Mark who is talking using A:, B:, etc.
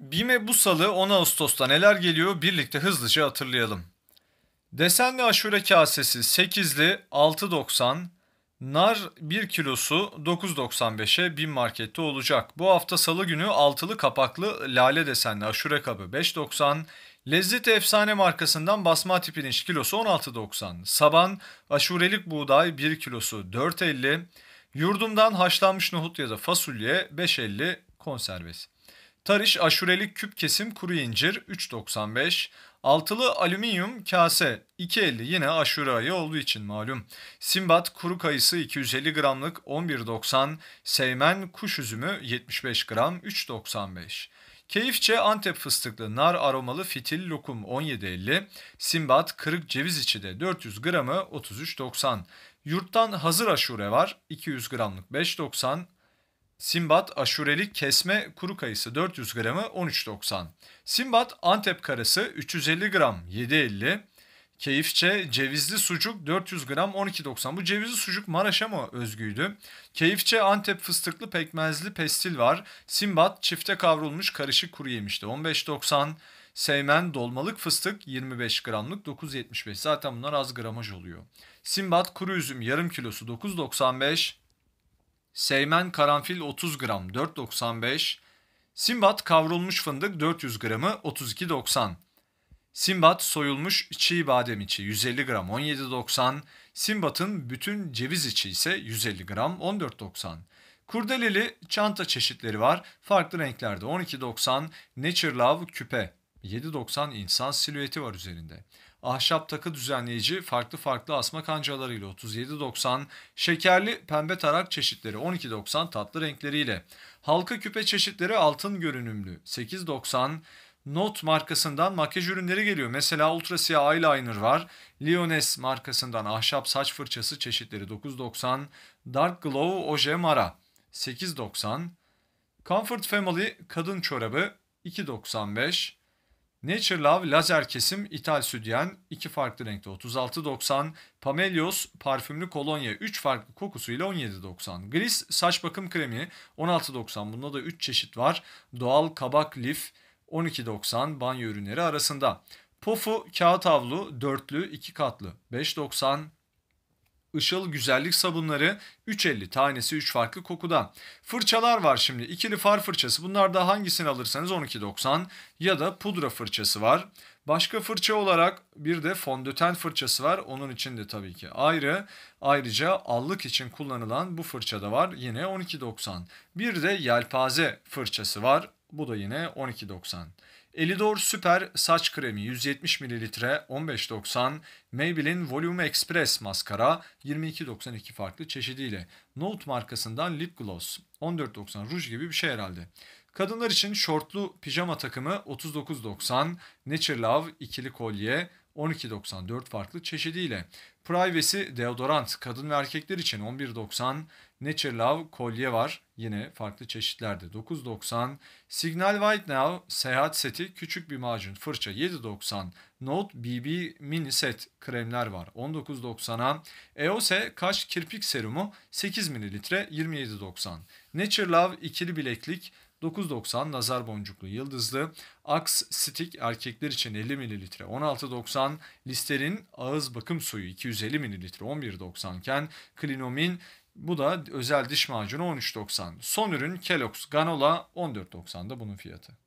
A: BİM'e bu salı 10 Ağustos'ta neler geliyor birlikte hızlıca hatırlayalım. Desenli aşure kasesi 8'li 6.90, nar 1 kilosu 9.95'e BİM markette olacak. Bu hafta salı günü altılı kapaklı lale desenli aşure kabı 5.90, Lezzet Efsane markasından basmati pirinç kilosu 16.90, saban aşurelik buğday 1 kilosu 4.50, yurdumdan haşlanmış nohut ya da fasulye 5.50 konservesi. Tarış aşureli küp kesim kuru incir 3.95, altılı alüminyum kase 2.50 yine aşure ayı olduğu için malum. Simbat kuru kayısı 250 gramlık 11.90, seymen kuş üzümü 75 gram 3.95. Keyifçe Antep fıstıklı nar aromalı fitil lokum 17.50, Simbat kırık ceviz içi de 400 gramı 33.90. Yurttan hazır aşure var 200 gramlık 5.90, Simbat aşureli kesme kuru kayısı 400 gramı 13.90. Simbat Antep karası 350 gram 7.50. Keyifçe cevizli sucuk 400 gram 12.90. Bu cevizli sucuk Maraş'a mı özgüydü? Keyifçe Antep fıstıklı pekmezli pestil var. Simbat çifte kavrulmuş karışık kuru yemişti 15.90. Seymen dolmalık fıstık 25 gramlık 9.75. Zaten bunlar az gramaj oluyor. Simbat kuru üzüm yarım kilosu 9.95. Seymen karanfil 30 gram 4.95, Simbat kavrulmuş fındık 400 gramı 32.90, Simbat soyulmuş çiğ badem içi 150 gram 17.90, Simbat'ın bütün ceviz içi ise 150 gram 14.90. Kurdeleli çanta çeşitleri var. Farklı renklerde 12.90, Nature Love küpe 7.90 insan silüeti var üzerinde. Ahşap takı düzenleyici farklı farklı asma kancalarıyla 37.90, şekerli pembe tarak çeşitleri 12.90 tatlı renkleriyle. Halka küpe çeşitleri altın görünümlü 8.90, Not markasından makyaj ürünleri geliyor. Mesela ultra siyah eyeliner var. Lyoness markasından ahşap saç fırçası çeşitleri 9.90. Dark Glow Oje Mara 8.90. Comfort Family kadın çorabı 2.95. Nature Love lazer kesim ithal sütyen iki farklı renkte 36.90. Pamelios parfümlü kolonya 3 farklı kokusuyla 17.90. Gris saç bakım kremi 16.90. Bunda da 3 çeşit var. Doğal kabak lif 12.90 banyo ürünleri arasında. Pofu kağıt havlu dörtlü 2 katlı 5.90. Işıl güzellik sabunları 3.50 tanesi 3 farklı kokuda. Fırçalar var şimdi. ikili far fırçası. Bunlar da hangisini alırsanız 12.90 ya da pudra fırçası var. Başka fırça olarak bir de fondöten fırçası var. Onun için de tabii ki ayrı. Ayrıca allık için kullanılan bu fırça da var. Yine 12.90. Bir de yelpaze fırçası var. Bu da yine 12.90. Elidor Süper Saç Kremi 170 ml 15.90 Maybelline Volume Express Maskara 22.92 farklı çeşidiyle Note markasından Lip Gloss 14.90 ruj gibi bir şey herhalde. Kadınlar için şortlu pijama takımı 39.90 Nature Love ikili kolye 12.94 farklı çeşidiyle Privacy deodorant kadın ve erkekler için 11.90 Nature Love kolye var. Yine farklı çeşitlerde 9.90. Signal White Now seyahat seti küçük bir macun fırça 7.90. Note BB mini set kremler var 19.90'a. Eos kaş kirpik serumu 8 ml 27.90. Nature Love ikili bileklik 9.90 nazar boncuklu yıldızlı. Axe Stick erkekler için 50 ml 16.90. Listerin ağız bakım suyu 250 ml 11.90 iken Klinomin bu da özel diş macunu 13.90. Son ürün Kellogg's Ganola 14.90'da bunun fiyatı.